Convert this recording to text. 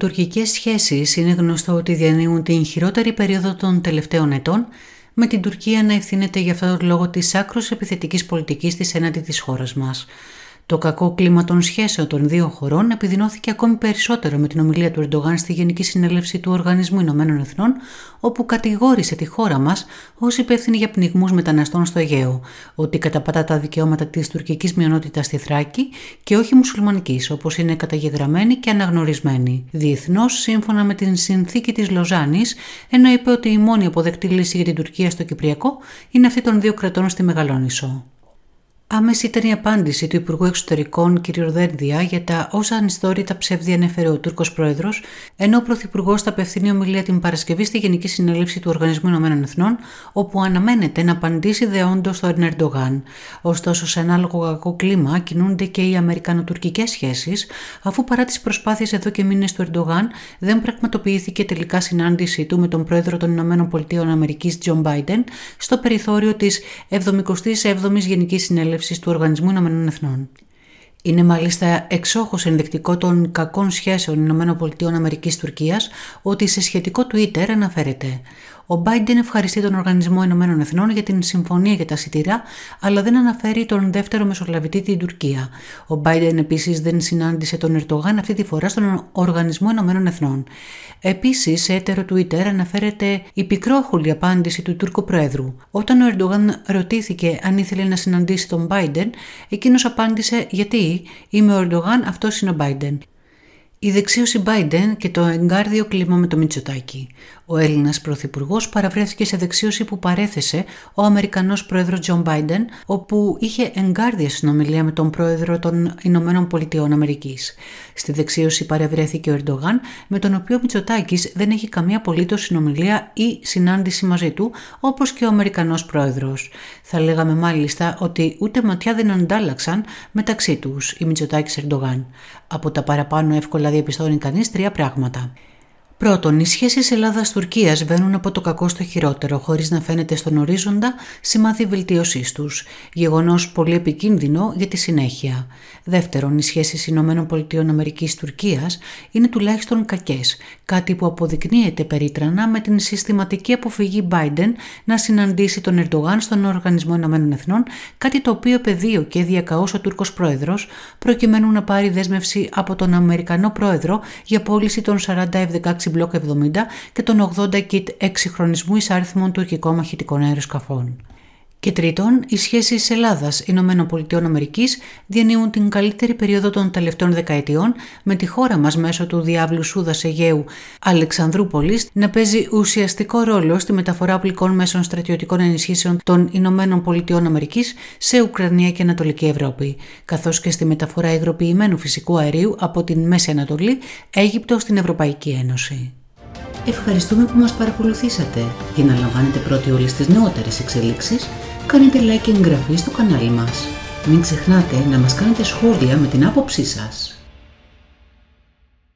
Τουρκικές σχέσεις είναι γνωστό ότι διανύουν την χειρότερη περίοδο των τελευταίων ετών, με την Τουρκία να ευθύνεται για αυτόν τον λόγο της άκρως επιθετικής πολιτικής της έναντι της χώρας μας. Το κακό κλίμα των σχέσεων των δύο χωρών επιδεινώθηκε ακόμη περισσότερο με την ομιλία του Ερντογάν στη Γενική Συνέλευση του Οργανισμού Ηνωμένων Εθνών, όπου κατηγόρησε τη χώρα μας ως υπεύθυνη για πνιγμούς μεταναστών στο Αιγαίο, ότι καταπατά τα δικαιώματα της τουρκικής μειονότητας στη Θράκη και όχι μουσουλμανικής, όπως είναι καταγεγραμμένη και αναγνωρισμένη. Διεθνώς, σύμφωνα με την συνθήκη της Λοζάνης, ενώ είπε ότι η μόνη αποδεκτή λύση για την Τουρκία στο Κυπριακό είναι αυτή των δύο κρατών στη Μεγαλόνισο. Άμεση ήταν η απάντηση του Υπουργού Εξωτερικών κ. Δένδια για τα όσα ανιστόρητα ψεύδι ανέφερε ο Τούρκος Πρόεδρος, ενώ ο Πρωθυπουργός θα απευθύνει ομιλία την Παρασκευή στη Γενική Συνέλευση του Οργανισμού Ηνωμένων Εθνών, όπου αναμένεται να απαντήσει δεόντως τον Ερντογάν. Ωστόσο, σε ανάλογο κακό κλίμα κινούνται και οι Αμερικανοτουρκικές σχέσεις, αφού παρά τις προσπάθειες εδώ και μήνες του Ερντογάν δεν πραγματοποιήθηκε τελικά συνάντησή του με τον Πρόεδρο των ΗΠΑ Τζον Μπάιντεν στο περιθώριο της 77η Γενικής Συνέλευσης Απαγόρευσης του Οργανισμού Ηνωμένων Εθνών. Είναι μάλιστα εξόχως ενδεικτικό των κακών σχέσεων ΗΠΑ-Τουρκίας ότι σε σχετικό Twitter αναφέρεται ο Μπάιντεν ευχαριστεί τον Οργανισμό Ηνωμένων Εθνών για την συμφωνία για τα σιτηρά, αλλά δεν αναφέρει τον δεύτερο μεσολαβητή την Τουρκία. Ο Μπάιντεν επίσης δεν συνάντησε τον Ερτογάν αυτή τη φορά στον Οργανισμό Ηνωμένων Εθνών. Επίσης, σε έτερο Twitter αναφέρεται η πικρόχολη απάντηση του Τούρκου Προέδρου. Όταν ο Ερντογάν ρωτήθηκε αν ήθελε να συναντήσει τον Biden, εκείνος απάντησε: Γιατί είμαι ο Ερντογάν, αυτός είναι ο Biden. Η δεξίωση Biden και το εγκάρδιο κλίμα με το Μητσοτάκι. Ο Έλληνας Πρωθυπουργός παραβρέθηκε σε δεξίωση που παρέθεσε ο Αμερικανός Πρόεδρος Τζον Biden, όπου είχε εγκάρδια συνομιλία με τον Πρόεδρο των Ηνωμένων Πολιτειών Αμερικής. Στη δεξίωση παρευρέθηκε ο Ερντογάν, με τον οποίο ο Μητσοτάκης δεν έχει καμία απολύτως συνομιλία ή συνάντηση μαζί του, όπως και ο Αμερικανός Πρόεδρος. Θα λέγαμε μάλιστα ότι ούτε ματιά δεν αντάλλαξαν μεταξύ τους οι Μητσοτάκη Ερντογάν. Από τα παραπάνω εύκολα διαπιστώνει κανείς τρία πράγματα. Πρώτον, οι σχέσεις Ελλάδα-Τουρκία βαίνουν από το κακό στο χειρότερο, χωρίς να φαίνεται στον ορίζοντα σημάδι βελτίωσής τους. Γεγονός πολύ επικίνδυνο για τη συνέχεια. Δεύτερον, οι σχέσεις ΗΠΑ-Τουρκία είναι τουλάχιστον κακές, κάτι που αποδεικνύεται περίτρανα με την συστηματική αποφυγή Biden να συναντήσει τον Ερντογάν στον Οργανισμό Ηνωμένων Εθνών, κάτι το οποίο πεδίο και διακαώς ο Τούρκος πρόεδρος, προκειμένου να πάρει δέσμευση από τον Αμερικανό πρόεδρο για πώληση των 40 Block 70 και των 80 kit εξυγχρονισμού εισάριθμων τουρκικών μαχητικών αεροσκαφών. Και τρίτον, οι σχέσεις Ελλάδα-Ηνωμένων Πολιτειών Αμερικής διανύουν την καλύτερη περίοδο των τελευταίων δεκαετιών με τη χώρα μας μέσω του διάβλου Σούδας Αιγαίου Αλεξανδρούπολης να παίζει ουσιαστικό ρόλο στη μεταφορά οπλικών μέσων στρατιωτικών ενισχύσεων των Ηνωμένων Πολιτειών Αμερικής σε Ουκρανία και Ανατολική Ευρώπη, καθώς και στη μεταφορά υγροποιημένου φυσικού αερίου από την Μέση Ανατολή, Αίγυπτο στην Ευρωπαϊκή Ένωση. Ευχαριστούμε που μας παρακολουθήσατε. και να λαμβάνετε πρώτοι όλες τις νεότερες εξελίξεις, κάνετε like και εγγραφή στο κανάλι μας. Μην ξεχνάτε να μας κάνετε σχόλια με την άποψή σας.